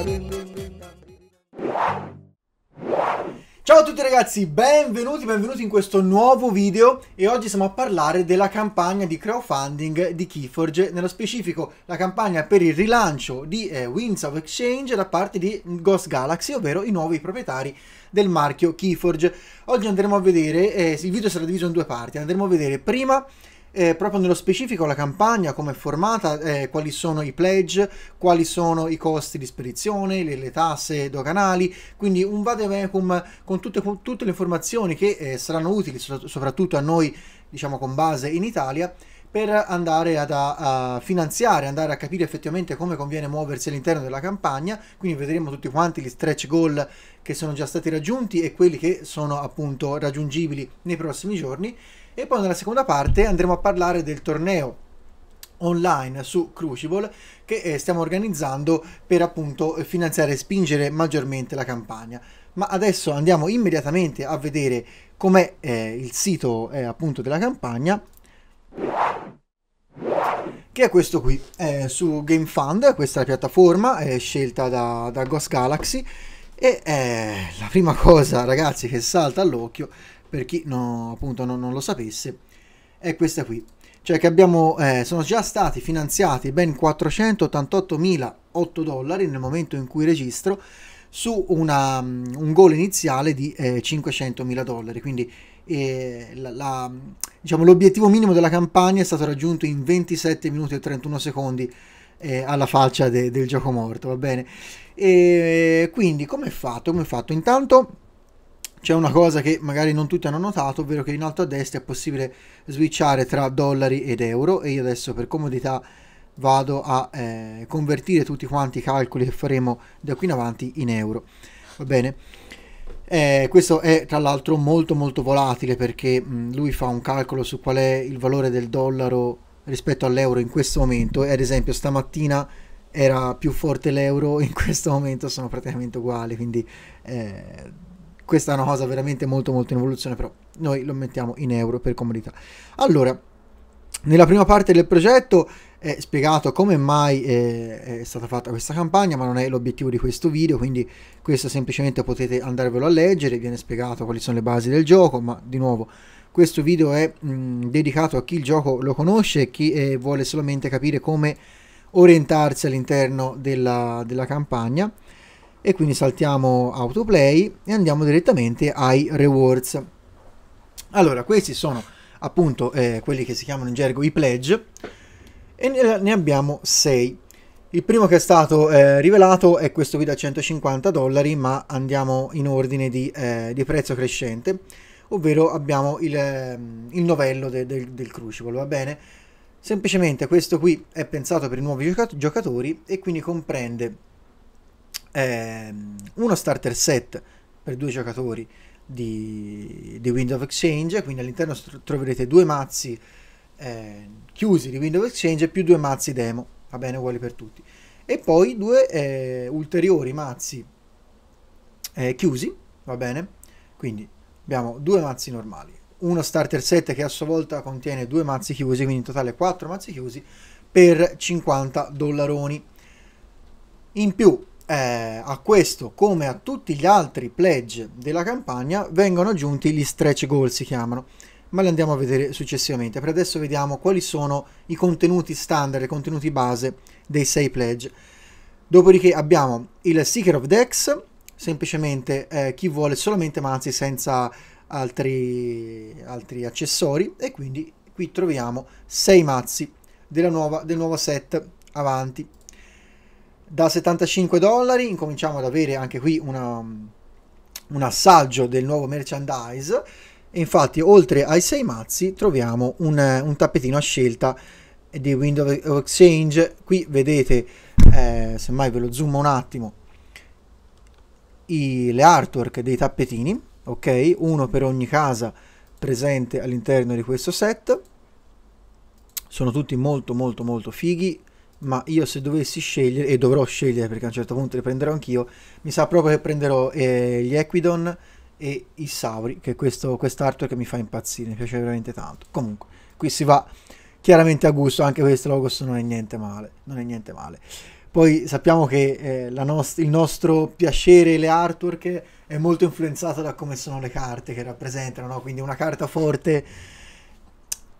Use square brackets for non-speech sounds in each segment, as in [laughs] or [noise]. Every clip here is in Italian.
Mission Ciao a tutti ragazzi, benvenuti, benvenuti in questo nuovo video e oggi siamo a parlare della campagna di crowdfunding di Keyforge, nello specifico la campagna per il rilancio di eh, Winds of Exchange da parte di Ghost Galaxy, ovvero i nuovi proprietari del marchio Keyforge. Oggi andremo a vedere, eh, il video sarà diviso in due parti, andremo a vedere prima eh, proprio nello specifico la campagna, come è formata, eh, quali sono i pledge, quali sono i costi di spedizione, le, le tasse doganali, quindi un vademecum con tutte, con tutte le informazioni che eh, saranno utili so, soprattutto a noi, diciamo con base in Italia, per andare ad, a, a, finanziare, andare a capire effettivamente come conviene muoversi all'interno della campagna, quindi vedremo tutti quanti gli stretch goal che sono già stati raggiunti e quelli che sono appunto raggiungibili nei prossimi giorni e poi nella seconda parte andremo a parlare del torneo online su Crucible che eh, stiamo organizzando per appunto finanziare e spingere maggiormente la campagna. Ma adesso andiamo immediatamente a vedere com'è eh, il sito eh, appunto della campagna che è questo qui eh, su GameFund, questa è la piattaforma è eh, scelta da, da Ghost Galaxy e eh, la prima cosa ragazzi che salta all'occhio per chi no, appunto non, non, lo sapesse, è questa qui. Cioè che abbiamo, eh, sono già stati finanziati ben 488.008 dollari nel momento in cui registro su una, mm, un goal iniziale di eh, 500.000 dollari. Quindi eh, la, la, diciamo, l'obiettivo minimo della campagna è stato raggiunto in 27 minuti e 31 secondi eh, alla faccia de, del gioco morto, va bene? E, quindi come è fatto? Come è fatto? Intanto c'è una cosa che magari non tutti hanno notato, ovvero che in alto a destra è possibile switchare tra dollari ed euro e io adesso per comodità vado a eh, convertire tutti quanti i calcoli che faremo da qui in avanti in euro. Va bene? Eh, questo è tra l'altro molto molto volatile perché mh, lui fa un calcolo su qual è il valore del dollaro rispetto all'euro in questo momento e ad esempio stamattina era più forte l'euro, [laughs] in questo momento sono praticamente uguali, quindi eh, questa è una cosa veramente molto molto in evoluzione, però noi lo mettiamo in euro per comodità. Allora, nella prima parte del progetto è spiegato come mai eh, è, stata fatta questa campagna, ma non è l'obiettivo di questo video, quindi questo semplicemente potete andarvelo a leggere, viene spiegato quali sono le basi del gioco, ma di nuovo questo video è mh, dedicato a chi il gioco lo conosce e chi eh, vuole solamente capire come orientarsi all'interno della, della campagna e quindi saltiamo autoplay e andiamo direttamente ai rewards. Allora, questi sono appunto eh, quelli che si chiamano in gergo i pledge e ne, abbiamo 6. Il primo che è stato eh, rivelato è questo qui da 150 dollari, ma andiamo in ordine di, eh, di prezzo crescente, ovvero abbiamo il, ehm, il novello de, de, del Crucible, va bene? Semplicemente questo qui è pensato per i nuovi giocatori e quindi comprende ehm, uno starter set per due giocatori di, di Windows Exchange, quindi all'interno troverete due mazzi eh, chiusi di Windows Exchange più due mazzi demo, va bene, uguali per tutti. E poi due eh, ulteriori mazzi eh, chiusi, va bene? Quindi abbiamo due mazzi normali, uno starter set che a sua volta contiene due mazzi chiusi, quindi in totale quattro mazzi chiusi per 50 dollaroni. In più eh, a questo, come a tutti gli altri pledge della campagna, vengono aggiunti gli stretch goal, si chiamano, ma li andiamo a vedere successivamente. Per adesso vediamo quali sono i contenuti standard, i contenuti base dei 6 pledge. Dopodiché abbiamo il Seeker of Dex, semplicemente eh, chi vuole solamente mazzi senza altri, altri accessori, e quindi qui troviamo 6 mazzi della nuova, del nuovo set avanti da 75 dollari incominciamo ad avere anche qui una, un assaggio del nuovo merchandise e infatti oltre ai sei mazzi troviamo un, un tappetino a scelta di Windows Exchange qui vedete eh, semmai ve lo zoom un attimo i, le artwork dei tappetini ok uno per ogni casa presente all'interno di questo set sono tutti molto molto molto fighi ma io se dovessi scegliere, e dovrò scegliere perché a un certo punto li prenderò anch'io, mi sa proprio che prenderò eh, gli Equidon e i Sauri, che è questo quest'artwork che mi fa impazzire, mi piace veramente tanto. Comunque, qui si va chiaramente a gusto, anche questo Logos non è niente male, non è niente male. Poi sappiamo che eh, nost il nostro piacere, le artwork, è molto influenzato da come sono le carte che rappresentano, no? quindi una carta forte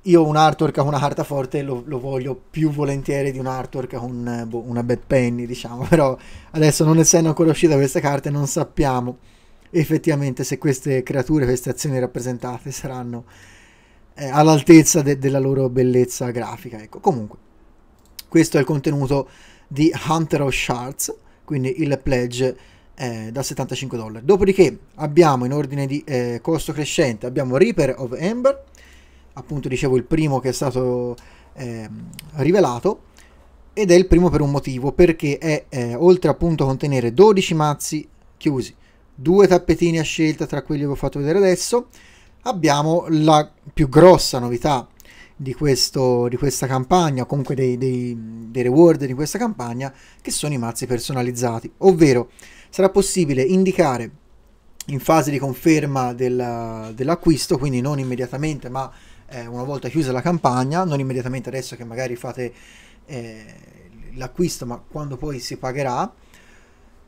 io un artwork con una carta forte lo, lo, voglio più volentieri di un artwork con eh, boh, una bad penny, diciamo, [laughs] però adesso non essendo ancora uscita queste carte non sappiamo effettivamente se queste creature, queste azioni rappresentate saranno eh, all'altezza de della loro bellezza grafica. Ecco, comunque, questo è il contenuto di Hunter of Shards, quindi il pledge eh, da 75 dollari. Dopodiché abbiamo in ordine di eh, costo crescente, abbiamo Reaper of Ember, appunto dicevo il primo che è stato eh, rivelato ed è il primo per un motivo perché è eh, oltre appunto a contenere 12 mazzi chiusi due tappetini a scelta tra quelli che ho fatto vedere adesso abbiamo la più grossa novità di, questo, di questa campagna o comunque dei, dei, dei reward di questa campagna che sono i mazzi personalizzati ovvero sarà possibile indicare in fase di conferma dell'acquisto quindi non immediatamente ma eh, una volta chiusa la campagna, non immediatamente adesso che magari fate eh, l'acquisto, ma quando poi si pagherà,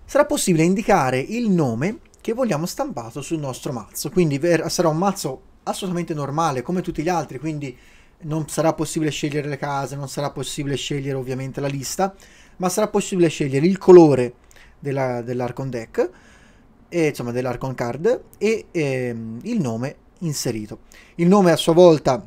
sarà possibile indicare il nome che vogliamo stampato sul nostro mazzo. Quindi sarà un mazzo assolutamente normale come tutti gli altri, quindi non sarà possibile scegliere le case, non sarà possibile scegliere ovviamente la lista, ma sarà possibile scegliere il colore della, dell'Arcon Deck, e, insomma dell'Arcon Card, e ehm, il nome inserito. Il nome a sua volta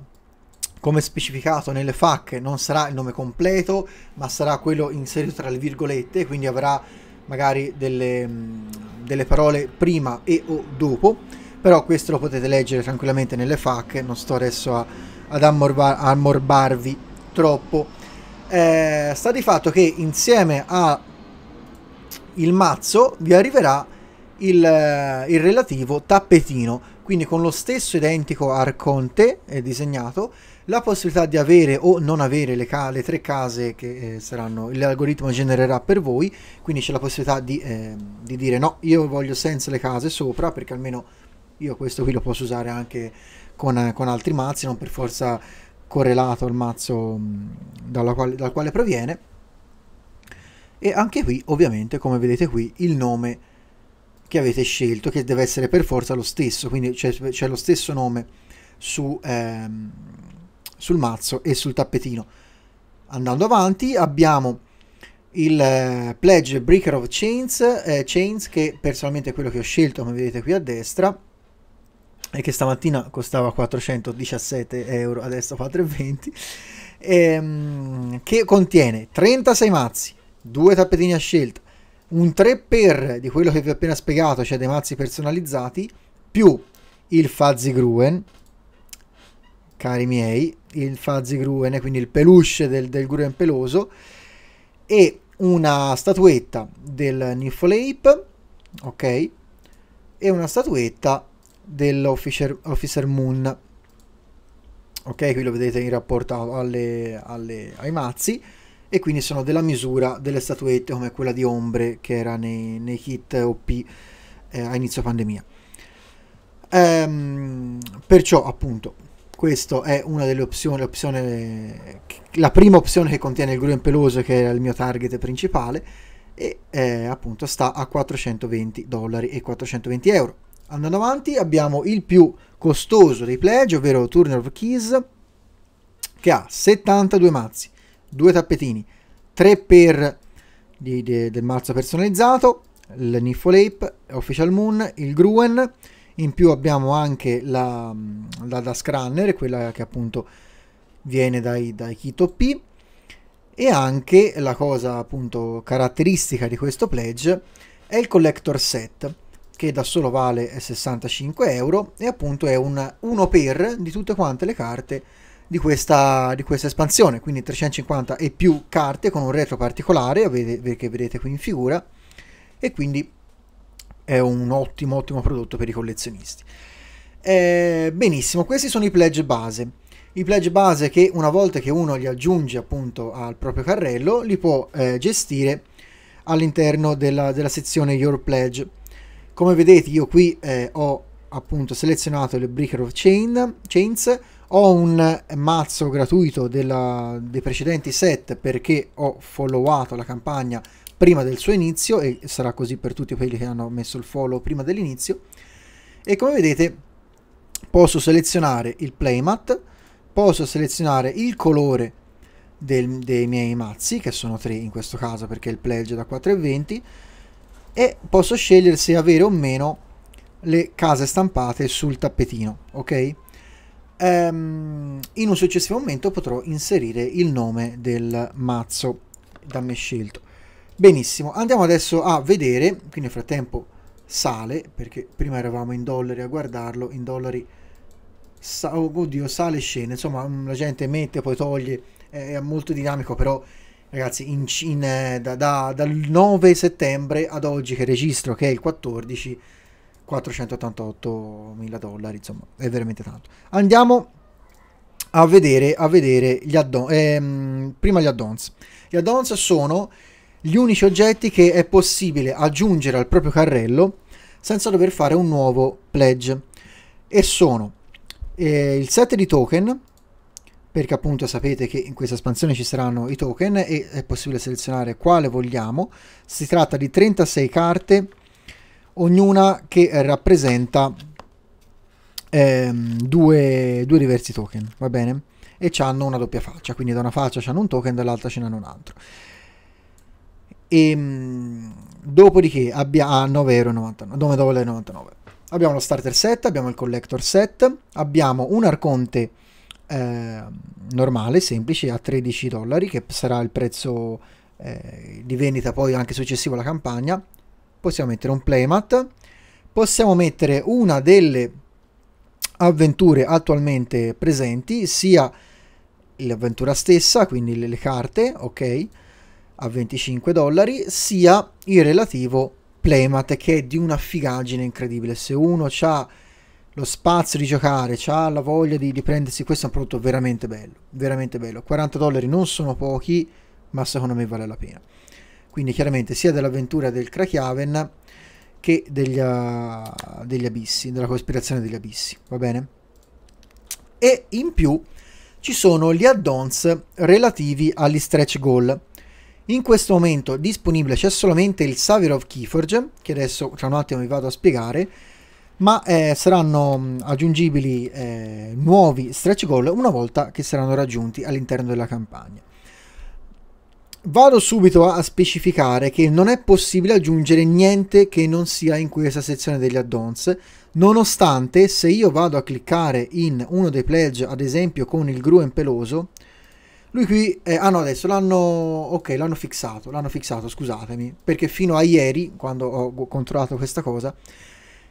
come specificato nelle FAC non sarà il nome completo, ma sarà quello inserito tra le virgolette, quindi avrà magari delle, mm, delle parole prima e o dopo, però questo lo potete leggere tranquillamente nelle FAC, non sto adesso a, ad ammorbar, ammorbarvi troppo. Eh, sta di fatto che insieme al mazzo vi arriverà il, eh, il relativo tappetino quindi con lo stesso identico arconte eh, disegnato la possibilità di avere o non avere le, le tre case che eh, saranno l'algoritmo genererà per voi quindi c'è la possibilità di, eh, di, dire no io voglio senza le case sopra perché almeno io questo qui lo posso usare anche con, con altri mazzi non per forza correlato al mazzo quale, dal quale proviene e anche qui ovviamente come vedete qui il nome che avete scelto, che deve essere per forza lo stesso, quindi c'è, lo stesso nome su, ehm, sul mazzo e sul tappetino. Andando avanti abbiamo il eh, Pledge Breaker of Chains, eh, Chains, che personalmente è quello che ho scelto, come vedete qui a destra, e che stamattina costava 417 euro, adesso 4,20, ehm, che contiene 36 mazzi, due tappetini a scelta, un 3 per di quello che vi ho appena spiegato, cioè dei mazzi personalizzati, più il Gruen, cari miei, il Fazigruen, quindi il peluche del, del Gruen peloso, e una statuetta del Niffolape, ok, e una statuetta dell'Officer Officer Moon. Ok, qui lo vedete in rapporto alle, alle, ai mazzi e quindi sono della misura delle statuette come quella di Ombre che era nei, nei kit OP eh, a inizio pandemia. Ehm, perciò appunto questa è una delle opzioni, opzione, la prima opzione che contiene il gruen peloso che era il mio target principale e eh, appunto sta a 420 dollari e 420 euro. Andando avanti abbiamo il più costoso dei pledge, ovvero Turner of Keys, che ha 72 mazzi, due tappetini, tre per di, de, del mazzo personalizzato, il Ape, Official Moon, il Gruen, in più abbiamo anche la, mm, la Dusk Runner, quella che appunto viene dai, dai kit OP, e anche la cosa appunto caratteristica di questo pledge è il Collector Set, che da solo vale 65 euro e appunto è un 1 per di tutte quante le carte di questa, di questa, espansione, quindi 350 e più carte con un retro particolare che vedete qui in figura e quindi è un ottimo ottimo prodotto per i collezionisti. Eh, benissimo, questi sono i pledge base. I pledge base che una volta che uno li aggiunge appunto al proprio carrello li può eh, gestire all'interno della, della, sezione Your Pledge. Come vedete io qui eh, ho appunto selezionato le Breaker of Chain, Chains, ho un mazzo gratuito della, dei precedenti set perché ho followato la campagna prima del suo inizio e sarà così per tutti quelli che hanno messo il follow prima dell'inizio e come vedete posso selezionare il playmat posso selezionare il colore del, dei miei mazzi che sono 3 in questo caso perché il pledge è da 4,20 e posso scegliere se avere o meno le case stampate sul tappetino ok ehm, in un successivo momento potrò inserire il nome del mazzo da me scelto. Benissimo, andiamo adesso a vedere, quindi nel frattempo sale, perché prima eravamo in dollari a guardarlo, in dollari, sa oh, oddio, sale e scende, insomma mm, la gente mette, poi toglie, è molto dinamico, però ragazzi, in, in, eh, da, da, dal 9 settembre ad oggi che registro, che è il 14, 488 mila dollari, insomma, è veramente tanto. Andiamo a vedere, a vedere gli add-on. Ehm, prima gli add-ons. Gli add-ons sono gli unici oggetti che è possibile aggiungere al proprio carrello senza dover fare un nuovo pledge. E sono eh, il set di token, perché appunto sapete che in questa espansione ci saranno i token e è possibile selezionare quale vogliamo. Si tratta di 36 carte ognuna che rappresenta ehm, due, due diversi token, va bene? E hanno una doppia faccia, quindi da una faccia c'hanno un token, dall'altra ce n'hanno un altro. Ehm, ah, e, dopodiché abbiamo a ah, 9,99 Abbiamo lo starter set, abbiamo il collector set, abbiamo un arconte eh, normale, semplice, a 13 dollari, che sarà il prezzo eh, di vendita poi anche successivo alla campagna, possiamo mettere un playmat, possiamo mettere una delle avventure attualmente presenti, sia l'avventura stessa, quindi le, le carte, ok, a 25 dollari, sia il relativo playmat che è di una figaggine incredibile. Se uno ha lo spazio di giocare, ha la voglia di, di, prendersi, questo è un prodotto veramente bello, veramente bello. 40 dollari non sono pochi, ma secondo me vale la pena quindi chiaramente sia dell'avventura del Krakiaven che degli, uh, degli abissi, della cospirazione degli abissi, va bene? E in più ci sono gli add-ons relativi agli stretch goal. In questo momento disponibile c'è solamente il Savior of Keyforge, che adesso tra un attimo vi vado a spiegare, ma eh, saranno aggiungibili eh, nuovi stretch goal una volta che saranno raggiunti all'interno della campagna. Vado subito a specificare che non è possibile aggiungere niente che non sia in questa sezione degli add-ons, nonostante se io vado a cliccare in uno dei pledge, ad esempio con il gruen peloso, lui qui, eh, ah no adesso l'hanno, ok l'hanno fissato, l'hanno fissato scusatemi, perché fino a ieri, quando ho controllato questa cosa,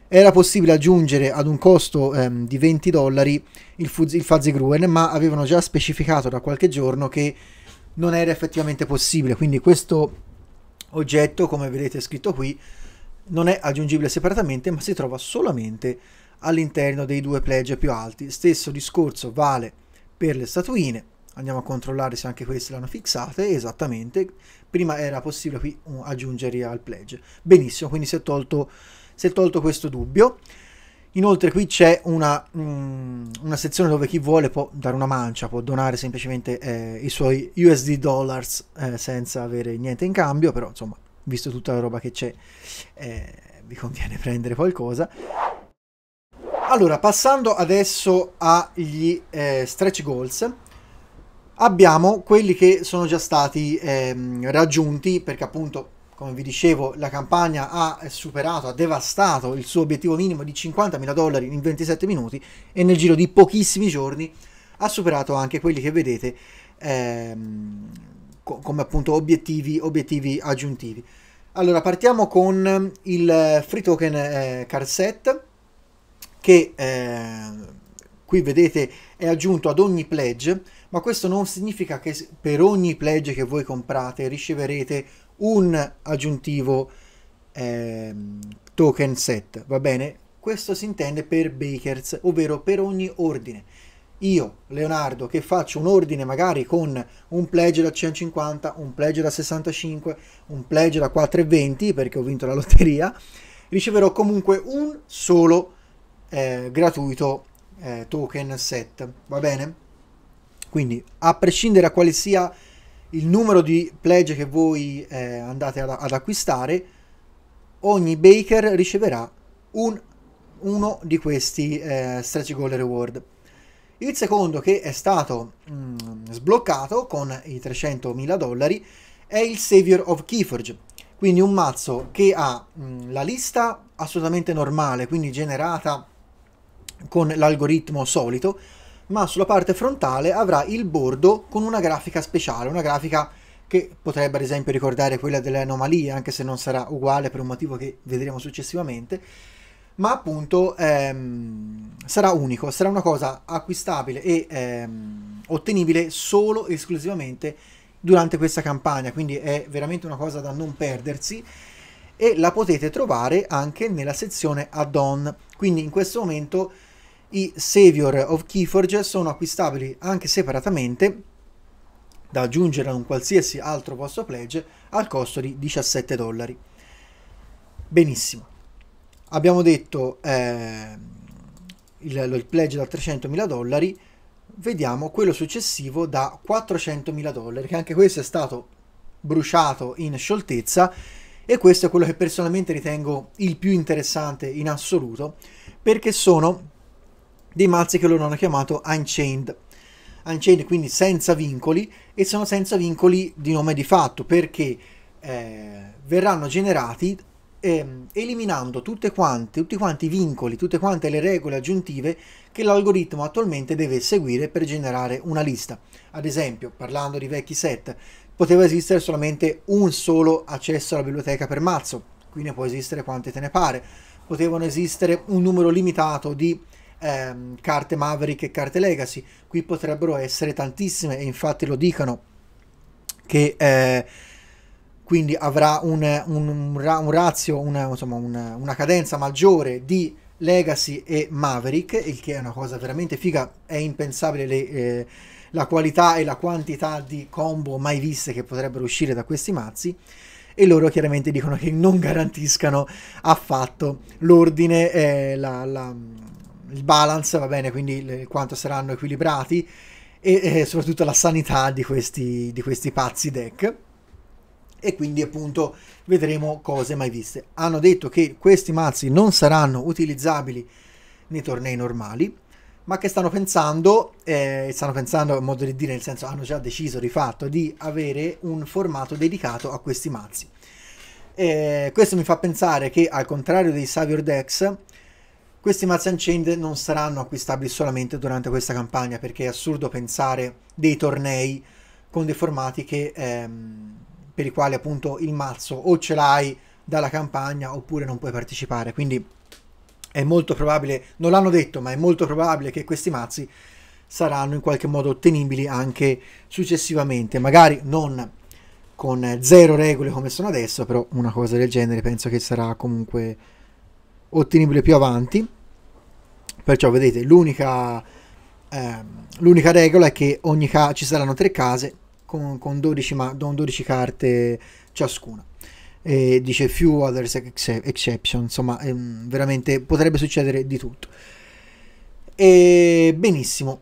era possibile aggiungere ad un costo ehm, di 20 dollari il, il Fuzzy Gruen, ma avevano già specificato da qualche giorno che non era effettivamente possibile. Quindi questo oggetto, come vedete scritto qui, non è aggiungibile separatamente, ma si trova solamente all'interno dei due pledge più alti. Stesso discorso vale per le statuine. Andiamo a controllare se anche queste l'hanno fissate, esattamente. Prima era possibile qui aggiungere al pledge. Benissimo, quindi si è tolto, si è tolto questo dubbio. Inoltre qui c'è una, mh, mm, una, sezione dove chi vuole può dare una mancia, può donare semplicemente eh, i suoi USD dollars eh, senza avere niente in cambio, però insomma, visto tutta la roba che c'è, eh, vi conviene [laughs] prendere qualcosa. Allora, passando adesso agli eh, stretch goals, abbiamo quelli che sono già stati ehm, raggiunti, perché appunto come vi dicevo, la campagna ha superato, ha devastato il suo obiettivo minimo di 50.000 dollari in 27 minuti e nel giro di pochissimi giorni ha superato anche quelli che vedete ehm, co come appunto obiettivi, obiettivi, aggiuntivi. Allora, partiamo con il free token eh, Carset che eh, qui vedete è aggiunto ad ogni pledge, ma questo non significa che per ogni pledge che voi comprate riceverete un aggiuntivo eh, token set, va bene? Questo si intende per bakers, ovvero per ogni ordine. Io, Leonardo, che faccio un ordine magari con un pledge da 150, un pledge da 65, un pledge da 4,20 perché ho vinto la lotteria, riceverò comunque un solo eh, gratuito eh, token set, va bene? Quindi, a prescindere da quale sia il numero di pledge che voi eh, andate ad, ad, acquistare, ogni baker riceverà un, uno di questi eh, stretch goal reward. Il secondo che è stato mh, mm, sbloccato con i 300.000 dollari è il Savior of Keyforge, quindi un mazzo che ha mh, mm, la lista assolutamente normale, quindi generata con l'algoritmo solito, ma sulla parte frontale avrà il bordo con una grafica speciale, una grafica che potrebbe ad esempio ricordare quella delle anomalie, anche se non sarà uguale per un motivo che vedremo successivamente, ma appunto ehm, sarà unico, sarà una cosa acquistabile e ehm, ottenibile solo e esclusivamente durante questa campagna, quindi è veramente una cosa da non perdersi e la potete trovare anche nella sezione add-on, quindi in questo momento i Savior of Keyforge sono acquistabili anche separatamente da aggiungere a un qualsiasi altro posto pledge al costo di 17 dollari. Benissimo. Abbiamo detto eh, il, il pledge da 300.000 dollari, vediamo quello successivo da 400.000 dollari, che anche questo è stato bruciato in scioltezza e questo è quello che personalmente ritengo il più interessante in assoluto, perché sono dei mazzi che loro hanno chiamato Unchained. Unchained quindi senza vincoli e sono senza vincoli di nome di fatto perché eh, verranno generati ehm, eliminando quante, tutti quanti i vincoli, tutte quante le regole aggiuntive che l'algoritmo attualmente deve seguire per generare una lista. Ad esempio, parlando di vecchi set, poteva esistere solamente un solo accesso alla biblioteca per mazzo, qui ne può esistere quante te ne pare, potevano esistere un numero limitato di ehm, carte Maverick e carte Legacy. Qui potrebbero essere tantissime e infatti lo dicono che eh, quindi avrà un, un, un ratio, una, insomma, una, una cadenza maggiore di Legacy e Maverick, il che è una cosa veramente figa, è impensabile le, eh, la qualità e la quantità di combo mai viste che potrebbero uscire da questi mazzi e loro chiaramente dicono che non garantiscano affatto l'ordine, eh, la, la il balance, va bene, quindi le, quanto saranno equilibrati e, e soprattutto la sanità di questi, di questi pazzi deck e quindi appunto vedremo cose mai viste. Hanno detto che questi mazzi non saranno utilizzabili nei tornei normali, ma che stanno pensando, eh, stanno pensando a modo di dire, nel senso hanno già deciso di fatto di avere un formato dedicato a questi mazzi. Eh, questo mi fa pensare che al contrario dei Savior Dex, questi mazzi Chained non saranno acquistabili solamente durante questa campagna perché è assurdo pensare dei tornei con dei formati che, ehm, per i quali appunto il mazzo o ce l'hai dalla campagna oppure non puoi partecipare. Quindi è molto probabile, non l'hanno detto, ma è molto probabile che questi mazzi saranno in qualche modo ottenibili anche successivamente, magari non con zero regole come sono adesso, però una cosa del genere penso che sarà comunque ottenibile più avanti. Perciò vedete, l'unica, ehm, l'unica regola è che ogni ca- ci saranno tre case con, con 12, ma- con 12 carte ciascuna. E dice few other ex- exception, insomma, ehm, veramente potrebbe succedere di tutto. E benissimo,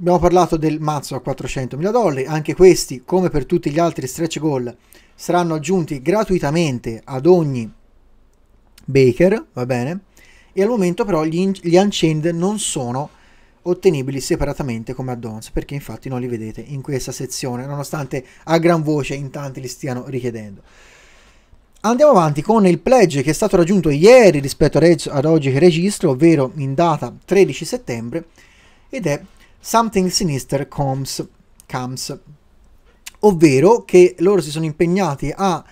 Abbiamo parlato del mazzo a 400.000 dollari, anche questi, come per tutti gli altri stretch goal, saranno aggiunti gratuitamente ad ogni baker, va bene? e al momento però gli, gli Unchained non sono ottenibili separatamente come add-ons perché infatti non li vedete in questa sezione nonostante a gran voce in tanti li stiano richiedendo andiamo avanti con il pledge che è stato raggiunto ieri rispetto ad oggi che registro ovvero in data 13 settembre ed è Something Sinister Comes, comes ovvero che loro si sono impegnati a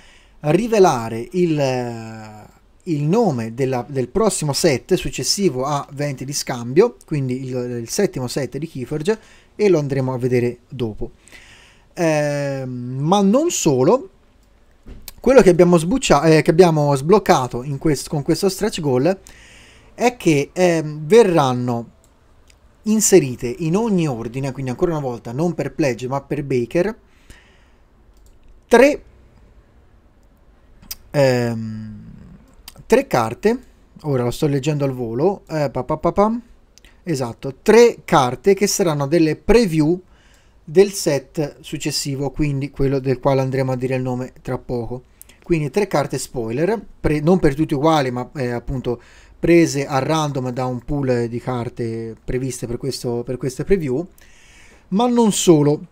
rivelare il il nome della, del prossimo set successivo a 20 di scambio, quindi il, il settimo set di Keyforge, e lo andremo a vedere dopo. Eh, ma non solo, quello che abbiamo, eh, che abbiamo sbloccato in quest con questo stretch goal è che eh, verranno inserite in ogni ordine, quindi ancora una volta non per pledge ma per Baker, tre... Ehm, tre carte, ora lo sto leggendo al volo, eh, pa pa pa esatto, tre carte che saranno delle preview del set successivo, quindi quello del quale andremo a dire il nome tra poco. Quindi tre carte spoiler, non per tutti uguali, ma eh, appunto prese a random da un pool di carte previste per, questo, per queste preview, ma non solo.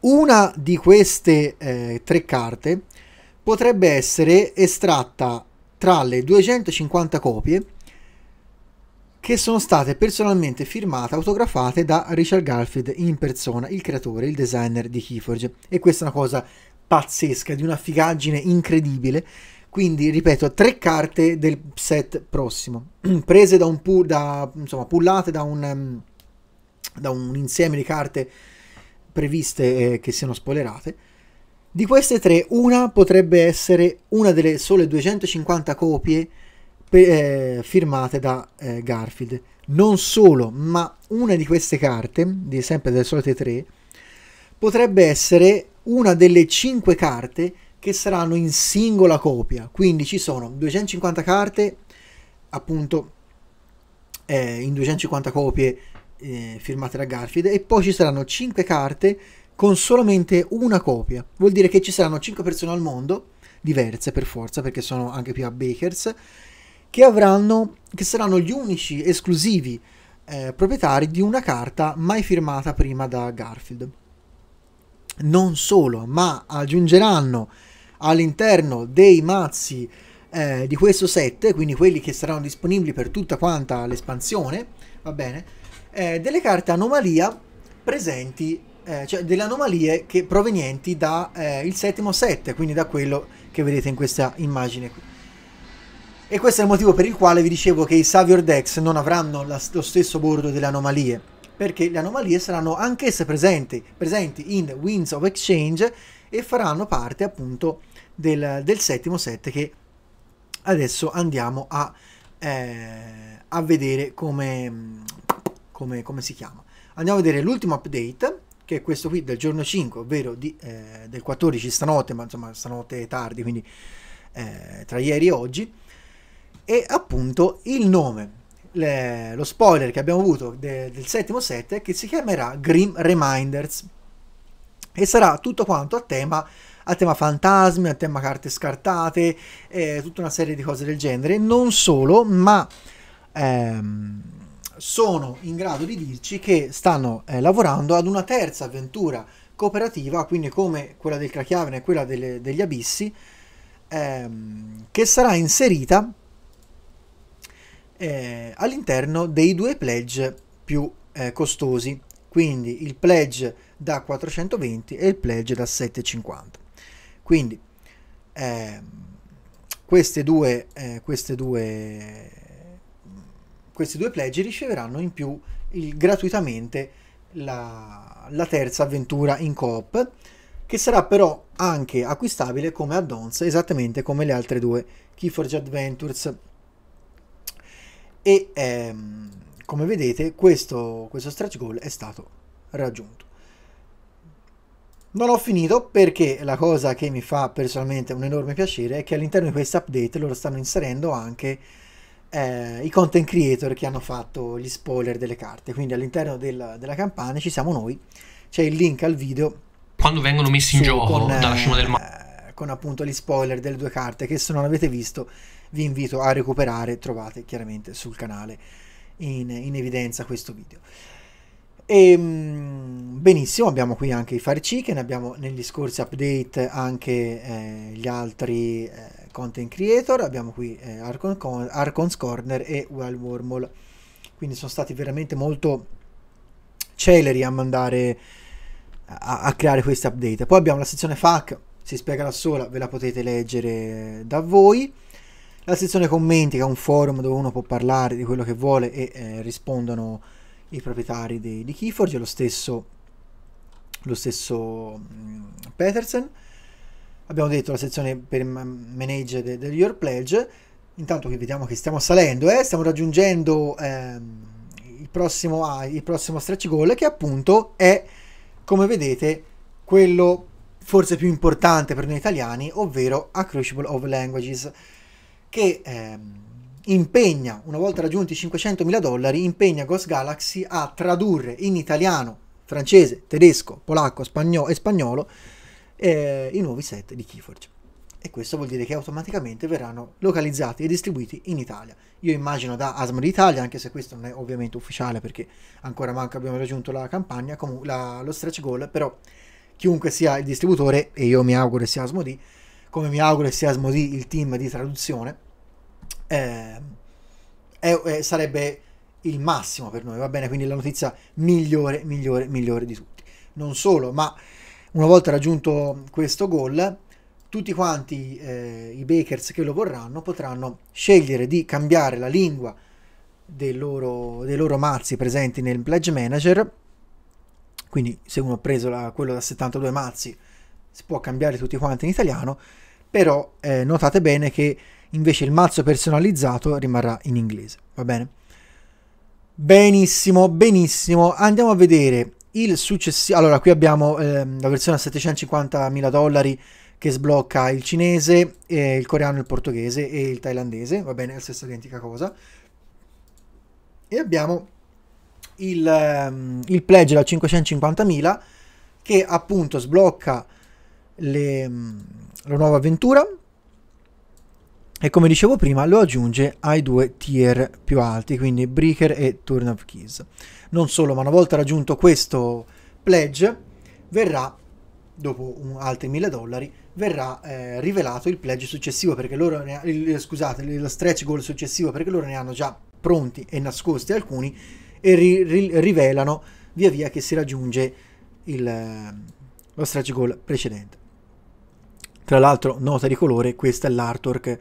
Una di queste eh, tre carte potrebbe essere estratta tra le 250 copie che sono state personalmente firmate, autografate da Richard Garfield in persona, il creatore, il designer di Keyforge. E questa è una cosa pazzesca, di una figaggine incredibile. Quindi, ripeto, tre carte del set prossimo, [clears throat] prese da un pool, da, insomma, pullate da un, ehm, da un insieme di carte previste eh, che siano spoilerate di queste tre, una potrebbe essere una delle sole 250 copie eh, firmate da eh, Garfield. Non solo, ma una di queste carte, di sempre delle solite tre, potrebbe essere una delle cinque carte che saranno in singola copia. Quindi ci sono 250 carte, appunto, eh, in 250 copie eh, firmate da Garfield, e poi ci saranno cinque carte con solamente una copia. Vuol dire che ci saranno 5 persone al mondo, diverse per forza, perché sono anche più a Bakers, che, avranno, che saranno gli unici esclusivi eh, proprietari di una carta mai firmata prima da Garfield. Non solo, ma aggiungeranno all'interno dei mazzi eh, di questo set, quindi quelli che saranno disponibili per tutta quanta l'espansione, va bene, eh, delle carte anomalia presenti eh, cioè delle anomalie che, provenienti dal eh, settimo set, quindi da quello che vedete in questa immagine qui. E questo è il motivo per il quale vi dicevo che i Savior Dex non avranno la, lo stesso bordo delle anomalie, perché le anomalie saranno anch'esse presenti, presenti in Winds of Exchange e faranno parte appunto del, del settimo set che adesso andiamo a, eh, a vedere come, come, come si chiama. Andiamo a vedere l'ultimo update che è questo qui del giorno 5, ovvero di, eh, del 14 stanotte, ma insomma stanotte è tardi, quindi eh, tra ieri e oggi, e appunto il nome, le, lo spoiler che abbiamo avuto de, del settimo set che si chiamerà Grim Reminders e sarà tutto quanto a tema a tema fantasmi, a tema carte scartate, eh, tutta una serie di cose del genere, non solo, ma ehm, sono in grado di dirci che stanno eh, lavorando ad una terza avventura cooperativa, quindi come quella del Krakiaven e quella delle, degli Abissi, ehm, che sarà inserita eh, all'interno dei due pledge più eh, costosi, quindi il pledge da 420 e il pledge da 750. Quindi ehm, queste due, eh, queste due questi due pledge riceveranno in più il, gratuitamente la, la, terza avventura in coop, che sarà però anche acquistabile come add-ons, esattamente come le altre due Keyforge Adventures. E ehm, come vedete questo, questo stretch goal è stato raggiunto. Non ho finito perché la cosa che mi fa personalmente un enorme piacere è che all'interno di questa update loro stanno inserendo anche eh, i content creator che hanno fatto gli spoiler delle carte. Quindi all'interno del, della campana ci siamo noi, c'è il link al video. Quando vengono messi in gioco con, dalla scema del mare. Eh, con appunto gli spoiler delle due carte che se non avete visto vi invito a recuperare, trovate chiaramente sul canale in, in evidenza questo video. E, ehm, benissimo, abbiamo qui anche i Fire Chicken, abbiamo negli scorsi update anche eh, gli altri eh, content creator, abbiamo qui eh, Arcon, Arcon's Corner e Wild Wormhole. Quindi sono stati veramente molto celeri a mandare a, a creare queste update. Poi abbiamo la sezione FAQ, si spiega da sola, ve la potete leggere da voi. La sezione commenti che è un forum dove uno può parlare di quello che vuole e eh, rispondono i proprietari di, di Keyforge, lo stesso, lo stesso mh, mm, Peterson abbiamo detto la sezione per manage del, del Your Pledge, intanto che vediamo che stiamo salendo, eh, stiamo raggiungendo ehm, il, prossimo, ah, il prossimo stretch goal che appunto è, come vedete, quello forse più importante per noi italiani, ovvero A Crucible of Languages, che ehm, impegna, una volta raggiunti i mila dollari, impegna Ghost Galaxy a tradurre in italiano, francese, tedesco, polacco spagnolo e spagnolo eh, i nuovi set di Keyforge. E questo vuol dire che automaticamente verranno localizzati e distribuiti in Italia. Io immagino da Asmod Italia, anche se questo non è ovviamente ufficiale perché ancora manca, abbiamo raggiunto la campagna, comu- la, lo stretch goal, però chiunque sia il distributore, e io mi auguro sia Asmodi, come mi auguro sia Asmodee il team di traduzione, eh, è, è, sarebbe il massimo per noi, va bene? Quindi la notizia migliore, migliore, migliore di tutti. Non solo, ma una volta raggiunto questo goal, tutti quanti eh, i bakers che lo vorranno potranno scegliere di cambiare la lingua dei loro, dei loro mazzi presenti nel Pledge Manager. Quindi se uno ha preso la, quello da 72 mazzi si può cambiare tutti quanti in italiano, però eh, notate bene che invece il mazzo personalizzato rimarrà in inglese, va bene? Benissimo, benissimo, andiamo a vedere il successivo, allora qui abbiamo ehm, la versione a 750.000 dollari che sblocca il cinese, eh, il coreano, il portoghese e il thailandese, va bene, è la stessa identica cosa. E abbiamo il, ehm, il pledge da 550.000 che appunto sblocca le, mm, la nuova avventura e come dicevo prima lo aggiunge ai due tier più alti, quindi Breaker e Turn of Keys. Non solo, ma una volta raggiunto questo pledge, verrà, dopo un, altri 1000 dollari, verrà eh, rivelato il pledge successivo, perché loro ne, il, eh, scusate, lo stretch goal successivo, perché loro ne hanno già pronti e nascosti alcuni, e ri, ri, rivelano via via che si raggiunge il, eh, lo stretch goal precedente. Tra l'altro, nota di colore, questa è l'artwork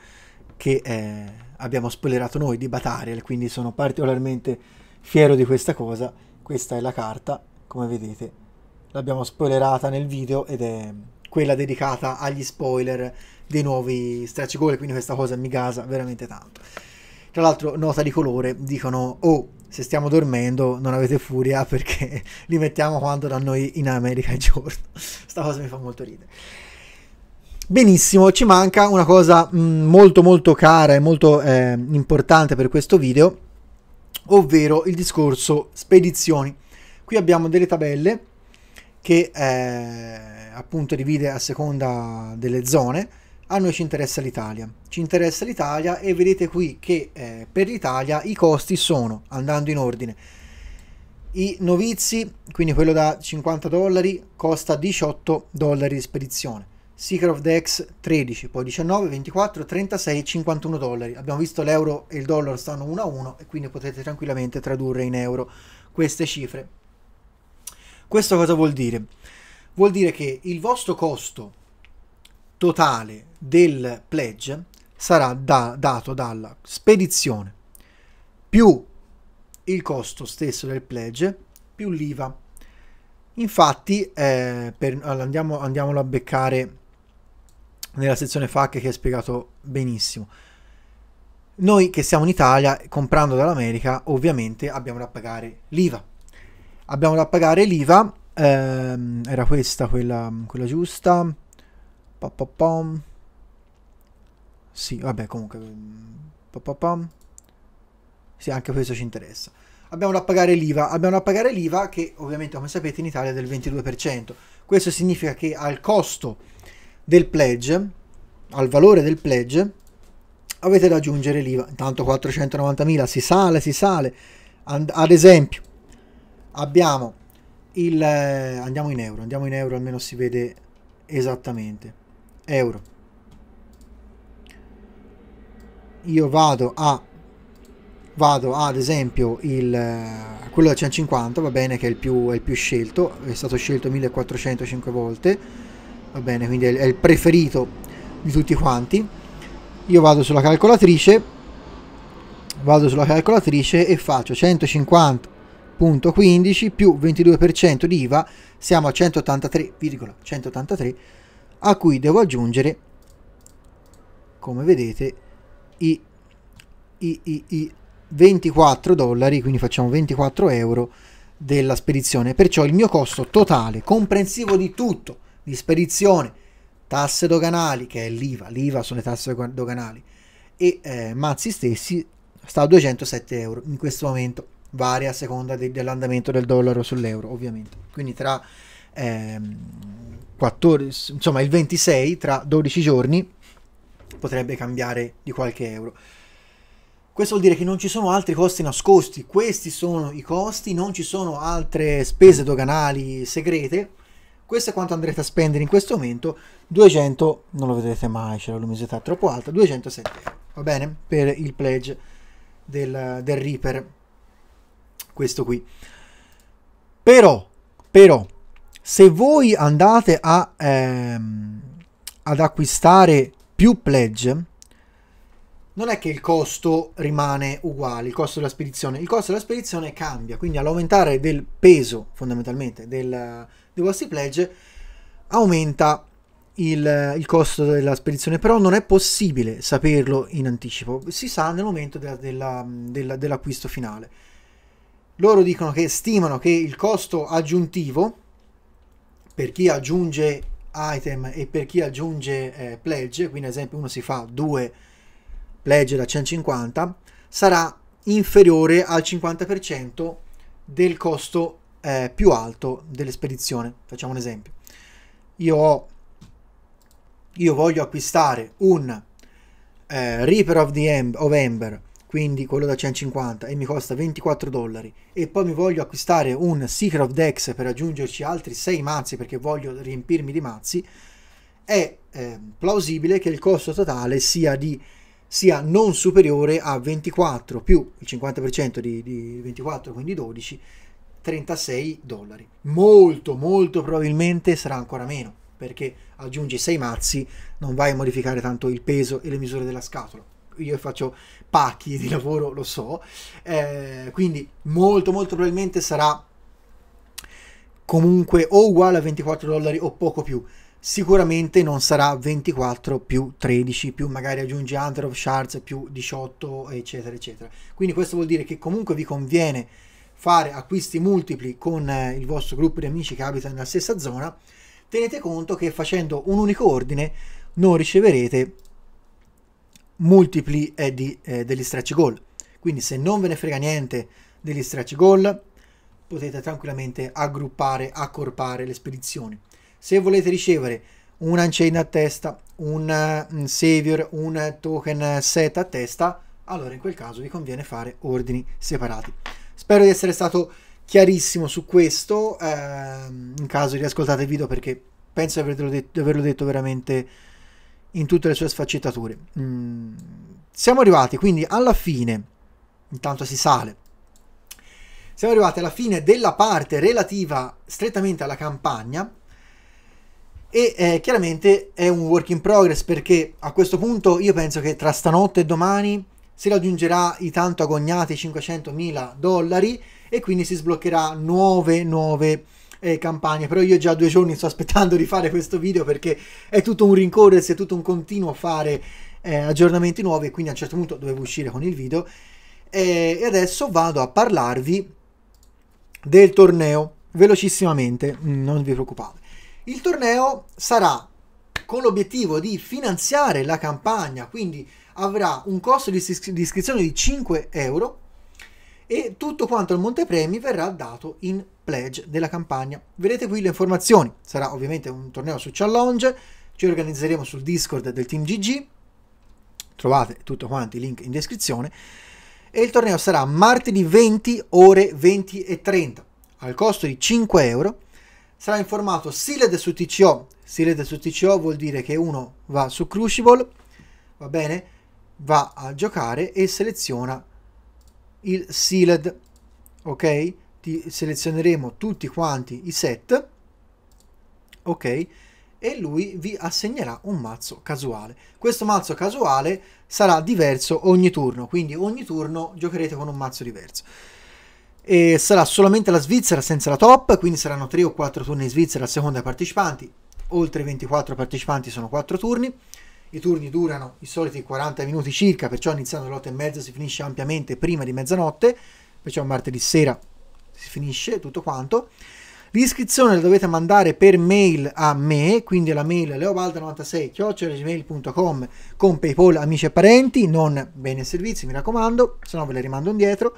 che eh, abbiamo spoilerato noi di Batariel, quindi sono particolarmente fiero di questa cosa. Questa è la carta, come vedete, l'abbiamo spoilerata nel video ed è quella dedicata agli spoiler dei nuovi stretch goal, quindi questa cosa mi gasa veramente tanto. Tra l'altro, nota di colore, dicono, oh, se stiamo dormendo non avete furia perché [laughs] li mettiamo quando da noi in America è giorno. [laughs] Sta cosa mi fa molto ridere. Benissimo, ci manca una cosa mm, molto molto cara e molto eh, importante per questo video, ovvero il discorso spedizioni. Qui abbiamo delle tabelle che eh, appunto divide a seconda delle zone. A noi ci interessa l'Italia. Ci interessa l'Italia e vedete qui che eh, per l'Italia i costi sono, andando in ordine, i novizi, quindi quello da 50 dollari, costa 18 dollari di spedizione. Secret of the X 13, poi 19, 24, 36 e 51 dollari. Abbiamo visto l'euro e il dollaro stanno 1 a 1 e quindi potete tranquillamente tradurre in euro queste cifre. Questo cosa vuol dire? Vuol dire che il vostro costo totale del pledge sarà da, dato dalla spedizione più il costo stesso del pledge più l'IVA. Infatti, eh, per, andiamo, andiamolo a beccare nella sezione FAC che ha spiegato benissimo. Noi che siamo in Italia, comprando dall'America, ovviamente abbiamo da pagare l'IVA. Abbiamo da pagare l'IVA, ehm, era questa quella, quella giusta. Pa, pa, pom. Sì, vabbè, comunque. Pa, pa, pom. Sì, anche questo ci interessa. Abbiamo da pagare l'IVA. Abbiamo da pagare l'IVA che ovviamente, come sapete, in Italia è del 22%. Questo significa che al costo del pledge, al valore del pledge, avete da aggiungere l'IVA. Intanto 490.000 si sale, si sale. And ad esempio, abbiamo il... Eh, andiamo in euro, andiamo in euro almeno si vede esattamente. Euro. Io vado a... Vado ad esempio il, eh, quello da 150, va bene che è il, più, è il più scelto, è stato scelto 1405 volte va bene quindi è il preferito di tutti quanti io vado sulla calcolatrice vado sulla calcolatrice e faccio 150.15 più 22% di IVA siamo a 183,183 a cui devo aggiungere come vedete i, i, i, i 24 dollari quindi facciamo 24 euro della spedizione perciò il mio costo totale comprensivo di tutto di spedizione, tasse doganali, che è l'IVA, l'IVA sono le tasse doganali, e eh, Mazzi stessi sta a 207 euro in questo momento, varia a seconda de dell'andamento del dollaro sull'euro ovviamente. Quindi tra ehm, 14, insomma il 26, tra 12 giorni, potrebbe cambiare di qualche euro. Questo vuol dire che non ci sono altri costi nascosti, questi sono i costi, non ci sono altre spese doganali segrete, questo è quanto andrete a spendere in questo momento, 200, non lo vedrete mai, c'è la luminosità troppo alta, 207 va bene? Per il pledge del, del Reaper, questo qui. Però, però, se voi andate a, ehm, ad acquistare più pledge, non è che il costo rimane uguale, il costo della spedizione, il costo della spedizione cambia, quindi all'aumentare del peso fondamentalmente del dei vostri pledge aumenta il, il, costo della spedizione, però non è possibile saperlo in anticipo, si sa nel momento della, della, della, dell'acquisto finale. Loro dicono che stimano che il costo aggiuntivo per chi aggiunge item e per chi aggiunge eh, pledge, quindi ad esempio uno si fa due pledge da 150, sarà inferiore al 50% del costo eh, più alto dell'espedizione. Facciamo un esempio. Io, ho, io voglio acquistare un eh, Reaper of, the em of Ember, quindi quello da 150, e mi costa 24 dollari, e poi mi voglio acquistare un Secret of Dex per aggiungerci altri 6 mazzi perché voglio riempirmi di mazzi, è eh, plausibile che il costo totale sia di sia non superiore a 24 più il 50% di, di 24, quindi 12, 36 dollari. Molto, molto probabilmente sarà ancora meno, perché aggiungi 6 mazzi, non vai a modificare tanto il peso e le misure della scatola. Io faccio pacchi di lavoro, lo so, eh, quindi molto, molto probabilmente sarà comunque o uguale a 24 dollari o poco più. Sicuramente non sarà 24 più 13 più magari aggiungi Hunter of Shards più 18 eccetera eccetera. Quindi questo vuol dire che comunque vi conviene fare acquisti multipli con eh, il vostro gruppo di amici che abita nella stessa zona, tenete conto che facendo un unico ordine non riceverete multipli eh, di, eh, degli stretch goal. Quindi se non ve ne frega niente degli stretch goal, potete tranquillamente aggruppare, accorpare le spedizioni. Se volete ricevere un unchain a testa, un, eh, un savior, un token set a testa, allora in quel caso vi conviene fare ordini separati. Spero di essere stato chiarissimo su questo, ehm, in caso riascoltate il video perché penso di, detto, di averlo detto, veramente in tutte le sue sfaccettature. Mm, siamo arrivati quindi alla fine, intanto si sale, siamo arrivati alla fine della parte relativa strettamente alla campagna e eh, chiaramente è un work in progress perché a questo punto io penso che tra stanotte e domani si raggiungerà i tanto agognati 500.000 dollari e quindi si sbloccherà nuove nuove eh, campagne però io già due giorni sto aspettando di fare questo video perché è tutto un rincorrersi è tutto un continuo fare eh, aggiornamenti nuovi quindi a un certo punto dovevo uscire con il video eh, e adesso vado a parlarvi del torneo velocissimamente mm, non vi preoccupate il torneo sarà con l'obiettivo di finanziare la campagna quindi avrà un costo di, di iscrizione di 5 euro e tutto quanto al montepremi verrà dato in pledge della campagna. Vedete qui le informazioni, sarà ovviamente un torneo su challenge, ci organizzeremo sul Discord del Team GG, trovate tutti quanti i link in descrizione, e il torneo sarà martedì 20 ore 20 e 30, al costo di 5 euro, sarà in formato Sealed su TCO, Sealed su TCO vuol dire che uno va su Crucible, va bene? va a giocare e seleziona il sealed ok ti selezioneremo tutti quanti i set ok e lui vi assegnerà un mazzo casuale questo mazzo casuale sarà diverso ogni turno quindi ogni turno giocherete con un mazzo diverso e sarà solamente la Svizzera senza la top quindi saranno 3 o 4 turni in Svizzera a seconda dei partecipanti oltre 24 partecipanti sono 4 turni i turni durano i soliti 40 minuti circa, perciò iniziando alle 8 e mezza si finisce ampiamente prima di mezzanotte, perciò martedì sera si finisce tutto quanto. L'iscrizione la dovete mandare per mail a me, quindi alla mail leobalda96-gmail.com con Paypal amici e parenti, non bene servizi, mi raccomando, se no ve le rimando indietro,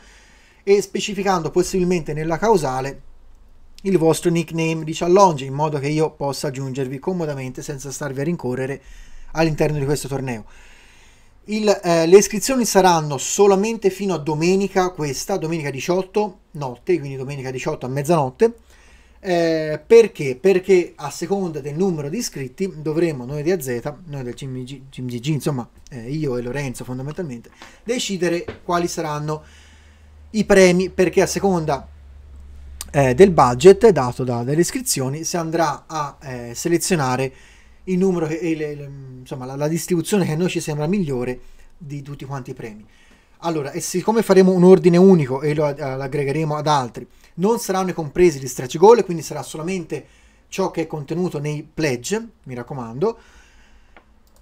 e specificando possibilmente nella causale il vostro nickname di challenge, in modo che io possa aggiungervi comodamente senza starvi a rincorrere all'interno di questo torneo. Il, eh, le iscrizioni saranno solamente fino a domenica questa, domenica 18 notte, quindi domenica 18 a mezzanotte. Eh, perché? Perché a seconda del numero di iscritti dovremo noi di AZ, noi del CMG, CMG insomma eh, io e Lorenzo fondamentalmente, decidere quali saranno i premi, perché a seconda eh, del budget dato da, dalle iscrizioni si andrà a eh, selezionare il numero che, e le, insomma, la, la, distribuzione che a noi ci sembra migliore di tutti quanti i premi. Allora, e siccome faremo un ordine unico e lo eh, aggregheremo ad altri, non saranno compresi gli stracigol, quindi sarà solamente ciò che è contenuto nei pledge, mi raccomando,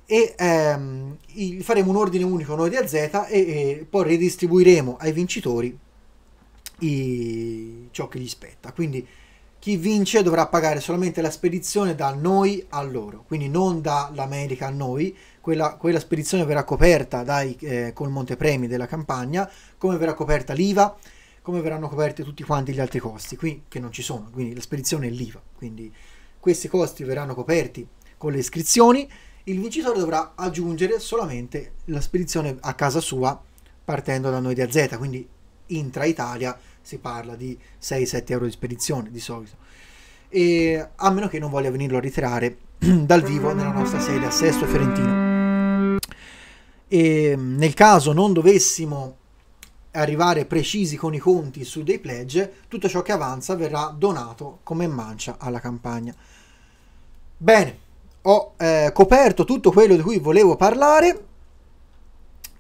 e ehm, faremo un ordine unico noi di AZ e, e poi ridistribuiremo ai vincitori i, ciò che gli spetta. Quindi chi vince dovrà pagare solamente la spedizione da noi a loro, quindi non dall'America a noi, quella, quella spedizione verrà coperta dai, eh, col montepremi della campagna, come verrà coperta l'IVA, come verranno coperti tutti quanti gli altri costi, qui, che non ci sono, quindi la spedizione è l'IVA, quindi questi costi verranno coperti con le iscrizioni, il vincitore dovrà aggiungere solamente la spedizione a casa sua partendo da noi di AZ, quindi intra Italia si parla di 6-7 euro di spedizione di solito. E, a meno che non voglia venirlo a ritirare [clears throat] dal vivo nella nostra sede a Sesto Fiorentino. E, mm, nel caso non dovessimo arrivare precisi con i conti su dei pledge, tutto ciò che avanza verrà donato come mancia alla campagna. Bene, ho eh, coperto tutto quello di cui volevo parlare.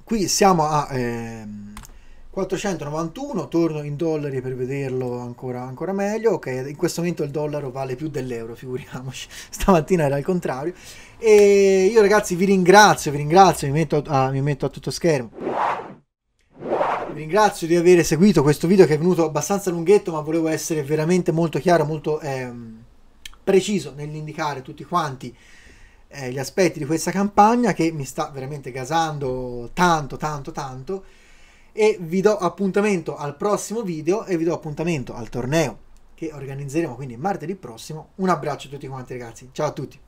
Qui siamo a... Eh, 491, torno in dollari per vederlo ancora, ancora meglio, ok, in questo momento il dollaro vale più dell'euro, figuriamoci, [laughs] stamattina era il contrario, e io ragazzi vi ringrazio, vi ringrazio, mi metto a, ah, mi metto a tutto schermo. Vi ringrazio di aver seguito questo video che è venuto abbastanza lunghetto, ma volevo essere veramente molto chiaro, molto ehm, preciso nell'indicare tutti quanti eh, gli aspetti di questa campagna che mi sta veramente gasando tanto, tanto, tanto e vi do appuntamento al prossimo video e vi do appuntamento al torneo che organizzeremo quindi martedì prossimo. Un abbraccio a tutti quanti ragazzi, ciao a tutti!